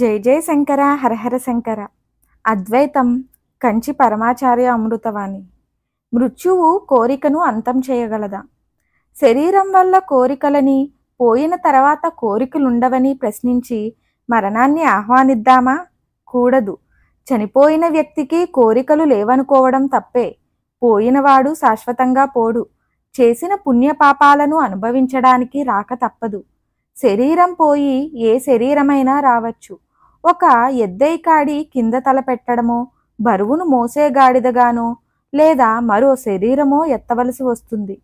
జై జయ శంకర హరహర శంకర అద్వైతం కంచి పరమాచార్య అమృతవాణి మృత్యువు కోరికను అంతం చేయగలదా శరీరం వల్ల కోరికలని పోయిన తర్వాత కోరికలుండవని ప్రశ్నించి మరణాన్ని ఆహ్వానిద్దామా కూడదు చనిపోయిన వ్యక్తికి కోరికలు లేవనుకోవడం తప్పే పోయినవాడు శాశ్వతంగా పోడు చేసిన పుణ్యపాపాలను అనుభవించడానికి రాక తప్పదు శరీరం పోయి ఏ శరీరమైనా రావచ్చు ఒక ఎద్దైకాడి కింద తల పెట్టడమో బరువును మోసే గాడిదగానో లేదా మరో శరీరమో ఎత్తవలసి వస్తుంది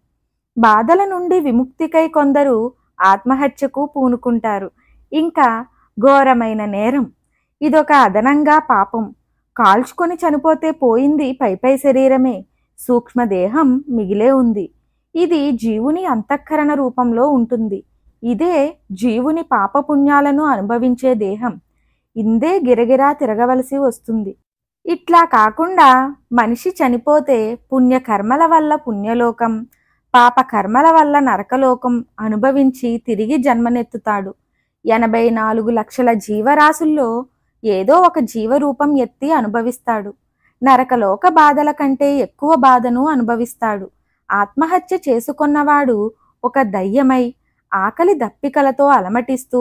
బాధల నుండి విముక్తికై కొందరు ఆత్మహత్యకు పూనుకుంటారు ఇంకా ఘోరమైన నేరం ఇదొక అదనంగా పాపం కాల్చుకొని చనిపోతే పోయింది పైపై శరీరమే సూక్ష్మదేహం మిగిలే ఉంది ఇది జీవుని అంతఃకరణ రూపంలో ఉంటుంది ఇదే జీవుని పాపపుణ్యాలను అనుభవించే దేహం ఇందే గిరగిరా తిరగవలసి వస్తుంది ఇట్లా కాకుండా మనిషి చనిపోతే పుణ్యకర్మల వల్ల పుణ్యలోకం పాపకర్మల వల్ల నరకలోకం అనుభవించి తిరిగి జన్మనెత్తుతాడు ఎనభై నాలుగు లక్షల జీవరాశుల్లో ఏదో ఒక జీవరూపం ఎత్తి అనుభవిస్తాడు నరకలోక బాధల కంటే ఎక్కువ బాధను అనుభవిస్తాడు ఆత్మహత్య చేసుకున్నవాడు ఒక దయ్యమై ఆకలి దప్పికలతో అలమటిస్తూ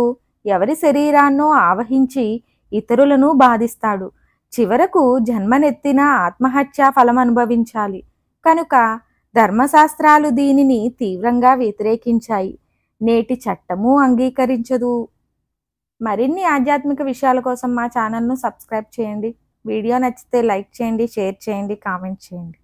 ఎవరి శరీరాన్నో ఆవహించి ఇతరులను బాధిస్తాడు చివరకు జన్మనెత్తిన ఆత్మహత్యా ఫలం అనుభవించాలి కనుక ధర్మశాస్త్రాలు దీనిని తీవ్రంగా వ్యతిరేకించాయి నేటి చట్టము అంగీకరించదు మరిన్ని ఆధ్యాత్మిక విషయాల కోసం మా ఛానల్ను సబ్స్క్రైబ్ చేయండి వీడియో నచ్చితే లైక్ చేయండి షేర్ చేయండి కామెంట్ చేయండి